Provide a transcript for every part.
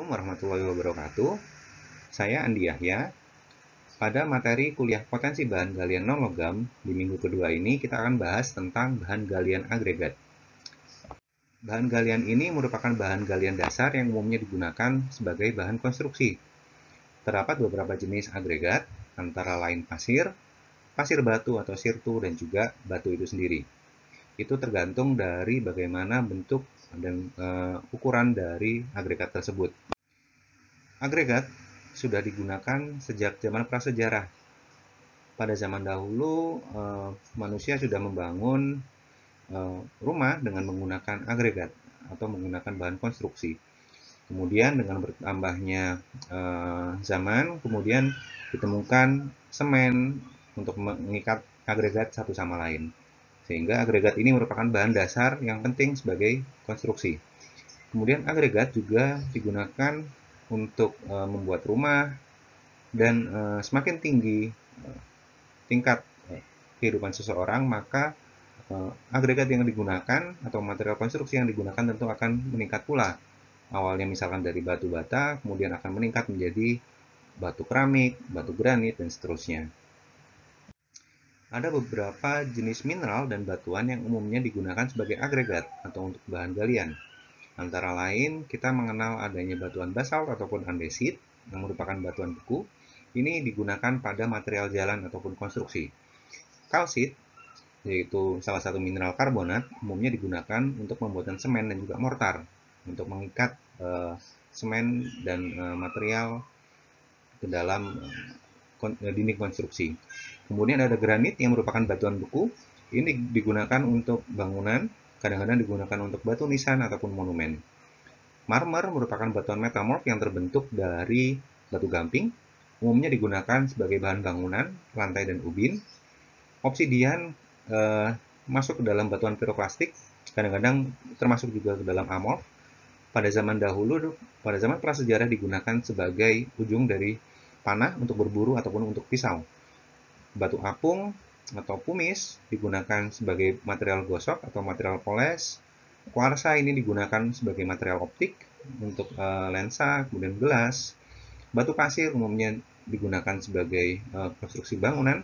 Assalamualaikum warahmatullahi wabarakatuh. Saya Andi Yahya. Pada materi kuliah potensi bahan galian non logam di minggu kedua ini kita akan bahas tentang bahan galian agregat. Bahan galian ini merupakan bahan galian dasar yang umumnya digunakan sebagai bahan konstruksi. Terdapat beberapa jenis agregat, antara lain pasir, pasir batu atau sirtu, dan juga batu itu sendiri. Itu tergantung dari bagaimana bentuk dan uh, ukuran dari agregat tersebut. Agregat sudah digunakan sejak zaman prasejarah. Pada zaman dahulu, uh, manusia sudah membangun uh, rumah dengan menggunakan agregat atau menggunakan bahan konstruksi. Kemudian dengan bertambahnya zaman, kemudian ditemukan semen untuk mengikat agregat satu sama lain. Sehingga agregat ini merupakan bahan dasar yang penting sebagai konstruksi. Kemudian agregat juga digunakan untuk e, membuat rumah dan e, semakin tinggi e, tingkat e, kehidupan seseorang maka e, agregat yang digunakan atau material konstruksi yang digunakan tentu akan meningkat pula. Awalnya misalkan dari batu bata, kemudian akan meningkat menjadi batu keramik, batu granit, dan seterusnya. Ada beberapa jenis mineral dan batuan yang umumnya digunakan sebagai agregat atau untuk bahan galian. Antara lain, kita mengenal adanya batuan basalt ataupun andesit, yang merupakan batuan beku. Ini digunakan pada material jalan ataupun konstruksi. Kalsit, yaitu salah satu mineral karbonat, umumnya digunakan untuk pembuatan semen dan juga mortar, untuk mengikat uh, semen dan uh, material ke dalam uh, dinding konstruksi. Kemudian ada granit yang merupakan batuan beku. Ini digunakan untuk bangunan, kadang-kadang digunakan untuk batu nisan ataupun monumen. Marmer merupakan batuan metamorf yang terbentuk dari batu gamping, umumnya digunakan sebagai bahan bangunan, lantai, dan ubin. Obsidian eh, masuk ke dalam batuan piroklastik, kadang-kadang termasuk juga ke dalam amorf. Pada zaman dahulu, pada zaman prasejarah digunakan sebagai ujung dari panah untuk berburu ataupun untuk pisau batu apung atau pumis digunakan sebagai material gosok atau material poles. Kuarsa ini digunakan sebagai material optik untuk e, lensa, kemudian gelas. Batu pasir umumnya digunakan sebagai e, konstruksi bangunan.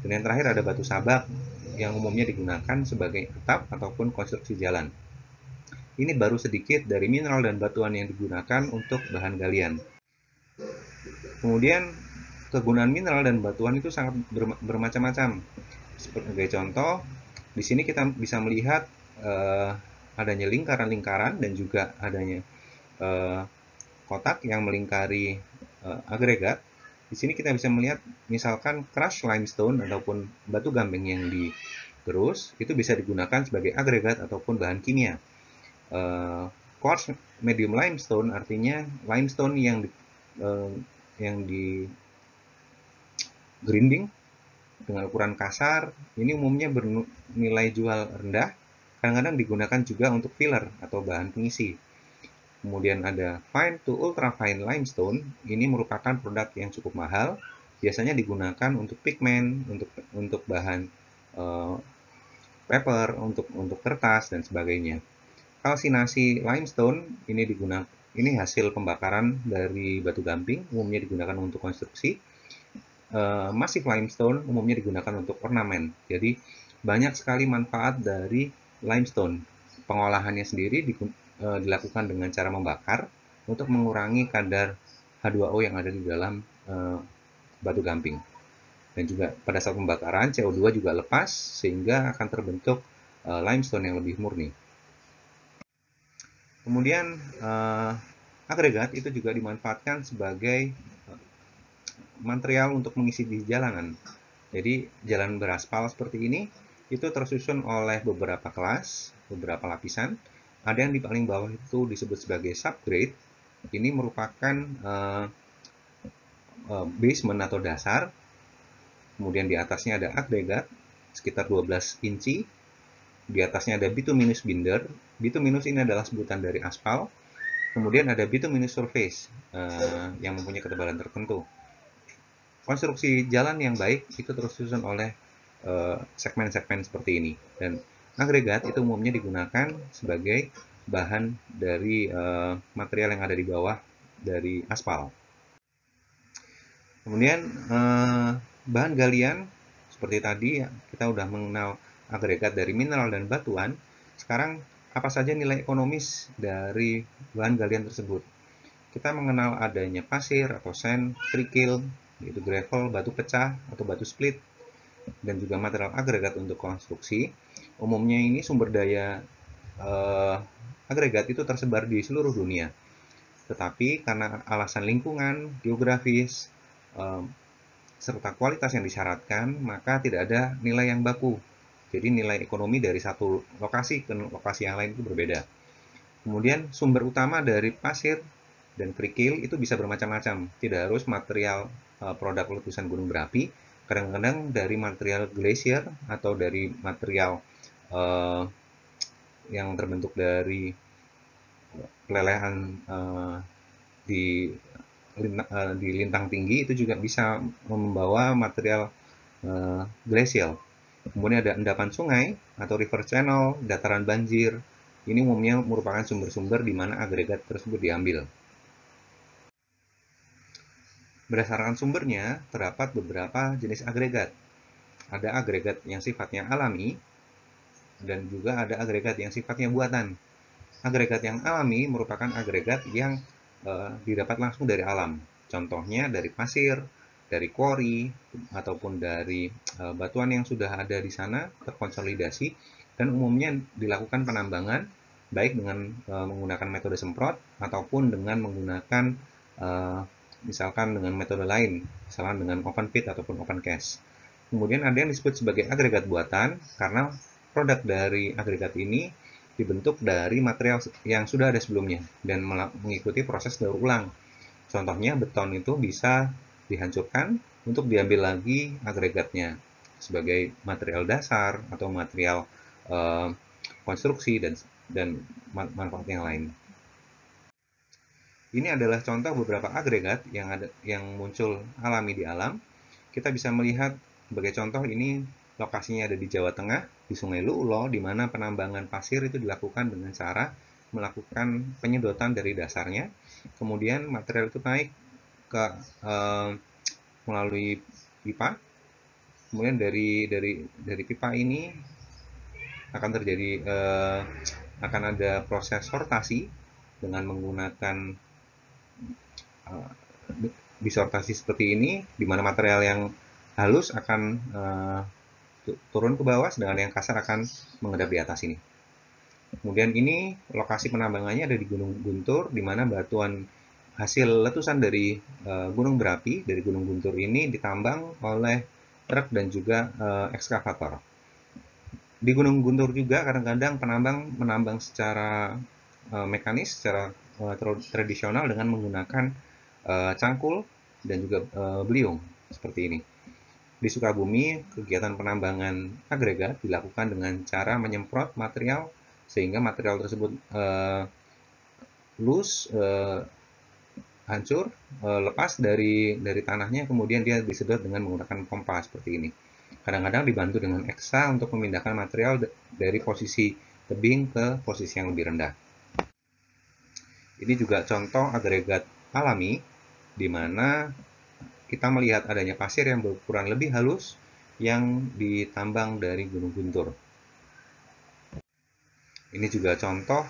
Dan yang terakhir ada batu sabak yang umumnya digunakan sebagai atap ataupun konstruksi jalan. Ini baru sedikit dari mineral dan batuan yang digunakan untuk bahan galian. Kemudian kegunaan mineral dan batuan itu sangat bermacam-macam. Sebagai contoh, di sini kita bisa melihat uh, adanya lingkaran-lingkaran dan juga adanya uh, kotak yang melingkari uh, agregat. Di sini kita bisa melihat misalkan crush limestone ataupun batu gamping yang digerus itu bisa digunakan sebagai agregat ataupun bahan kimia. quartz medium limestone artinya limestone yang di, yang di Grinding dengan ukuran kasar ini umumnya bernilai jual rendah, kadang-kadang digunakan juga untuk filler atau bahan pengisi. Kemudian ada fine to ultra fine limestone, ini merupakan produk yang cukup mahal, biasanya digunakan untuk pigmen, untuk untuk bahan uh, paper, untuk untuk kertas dan sebagainya. Kalsinasi limestone ini digunakan ini hasil pembakaran dari batu gamping, umumnya digunakan untuk konstruksi uh, eh, masif limestone umumnya digunakan untuk ornamen. Jadi banyak sekali manfaat dari limestone. Pengolahannya sendiri di, uh, eh, dilakukan dengan cara membakar untuk mengurangi kadar H2O yang ada di dalam uh, batu gamping. Dan juga pada saat pembakaran CO2 juga lepas sehingga akan terbentuk uh, limestone yang lebih murni. Kemudian uh, agregat itu juga dimanfaatkan sebagai material untuk mengisi di jalanan. Jadi jalan beraspal seperti ini itu tersusun oleh beberapa kelas, beberapa lapisan. Ada yang di paling bawah itu disebut sebagai subgrade. Ini merupakan uh, uh, basement atau dasar. Kemudian di atasnya ada agregat sekitar 12 inci. Di atasnya ada bituminous binder. Bituminous ini adalah sebutan dari aspal. Kemudian ada bituminous surface uh, yang mempunyai ketebalan tertentu konstruksi jalan yang baik itu terus disusun oleh eh, segmen-segmen uh, seperti ini dan agregat itu umumnya digunakan sebagai bahan dari uh, material yang ada di bawah dari aspal. Kemudian uh, bahan galian seperti tadi ya, kita sudah mengenal agregat dari mineral dan batuan. Sekarang apa saja nilai ekonomis dari bahan galian tersebut? Kita mengenal adanya pasir atau sen, kerikil, yaitu gravel, batu pecah atau batu split, dan juga material agregat untuk konstruksi. Umumnya ini sumber daya eh, agregat itu tersebar di seluruh dunia. Tetapi karena alasan lingkungan, geografis, eh, serta kualitas yang disyaratkan, maka tidak ada nilai yang baku. Jadi nilai ekonomi dari satu lokasi ke lokasi yang lain itu berbeda. Kemudian sumber utama dari pasir dan kerikil itu bisa bermacam-macam. Tidak harus material Eh, produk letusan gunung berapi kadang-kadang dari material glacier atau dari material uh, yang terbentuk dari pelelehan uh, eh, di uh, di lintang tinggi itu juga bisa membawa material uh, glacial. Kemudian ada endapan sungai atau river channel, dataran banjir. Ini umumnya merupakan sumber-sumber di mana agregat tersebut diambil. Berdasarkan sumbernya, terdapat beberapa jenis agregat. Ada agregat yang sifatnya alami, dan juga ada agregat yang sifatnya buatan. Agregat yang alami merupakan agregat yang e, didapat langsung dari alam. Contohnya dari pasir, dari kori ataupun dari e, batuan yang sudah ada di sana terkonsolidasi dan umumnya dilakukan penambangan baik dengan e, menggunakan metode semprot ataupun dengan menggunakan e, misalkan dengan metode lain, misalkan dengan open pit ataupun open cast. Kemudian ada yang disebut sebagai agregat buatan karena produk dari agregat ini dibentuk dari material yang sudah ada sebelumnya dan mengikuti proses daur ulang. Contohnya beton itu bisa dihancurkan untuk diambil lagi agregatnya sebagai material dasar atau material uh, konstruksi dan dan manfaat yang lain. Ini adalah contoh beberapa agregat yang ada yang muncul alami di alam. Kita bisa melihat sebagai contoh ini lokasinya ada di Jawa Tengah, di Sungai Luulo, di mana penambangan pasir itu dilakukan dengan cara melakukan penyedotan dari dasarnya. Kemudian material itu naik ke eh, melalui pipa. Kemudian dari dari dari pipa ini akan terjadi eh, akan ada proses sortasi dengan menggunakan uh, eh, disortasi seperti ini, di mana material yang halus akan eh, turun ke bawah, sedangkan yang kasar akan menghadap di atas ini. Kemudian ini lokasi penambangannya ada di Gunung Guntur, di mana batuan hasil letusan dari eh, gunung berapi dari Gunung Guntur ini ditambang oleh truk dan juga ekskavator. Di Gunung Guntur juga kadang-kadang penambang menambang secara mekanis, secara tradisional dengan menggunakan uh, cangkul dan juga uh, beliung seperti ini. Di Sukabumi, kegiatan penambangan agregat dilakukan dengan cara menyemprot material sehingga material tersebut uh, loose, uh, hancur, uh, lepas dari dari tanahnya, kemudian dia disedot dengan menggunakan pompa seperti ini. Kadang-kadang dibantu dengan eksa untuk memindahkan material dari posisi tebing ke posisi yang lebih rendah. Ini juga contoh agregat alami, di mana kita melihat adanya pasir yang berukuran lebih halus yang ditambang dari Gunung Guntur. Ini juga contoh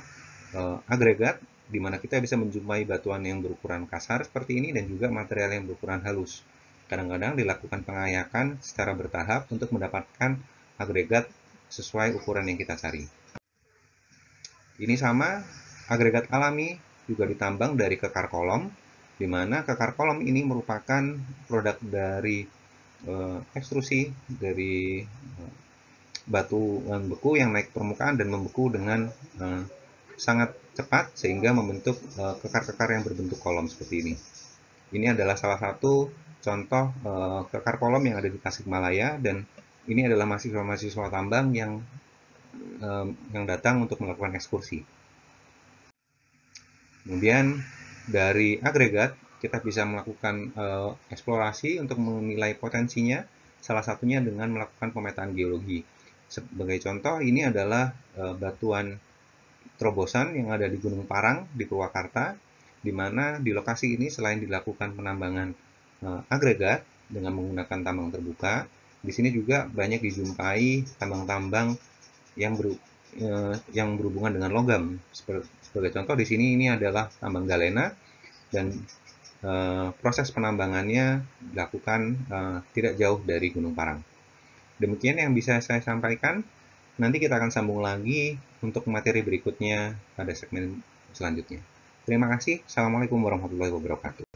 e, agregat di mana kita bisa menjumpai batuan yang berukuran kasar seperti ini dan juga material yang berukuran halus. Kadang-kadang dilakukan pengayakan secara bertahap untuk mendapatkan agregat sesuai ukuran yang kita cari. Ini sama agregat alami juga ditambang dari kekar kolom, di mana kekar kolom ini merupakan produk dari uh, ekstrusi dari uh, batu eh, beku yang naik permukaan dan membeku dengan uh, sangat cepat sehingga membentuk kekar-kekar yang berbentuk kolom seperti ini. Ini adalah salah satu contoh kekar kolom yang ada di Tasikmalaya dan ini adalah mahasiswa-mahasiswa tambang yang yang datang untuk melakukan ekskursi. Kemudian dari agregat kita bisa melakukan uh, eksplorasi untuk menilai potensinya, salah satunya dengan melakukan pemetaan geologi. Sebagai contoh, ini adalah uh, batuan terobosan yang ada di Gunung Parang di Purwakarta, di mana di lokasi ini selain dilakukan penambangan uh, agregat dengan menggunakan tambang terbuka, di sini juga banyak dijumpai tambang-tambang yang Eh, yang berhubungan dengan logam. Sebagai contoh di sini ini adalah tambang galena dan uh, proses penambangannya dilakukan uh, tidak jauh dari Gunung Parang. Demikian yang bisa saya sampaikan. Nanti kita akan sambung lagi untuk materi berikutnya pada segmen selanjutnya. Terima kasih. Assalamualaikum warahmatullahi wabarakatuh.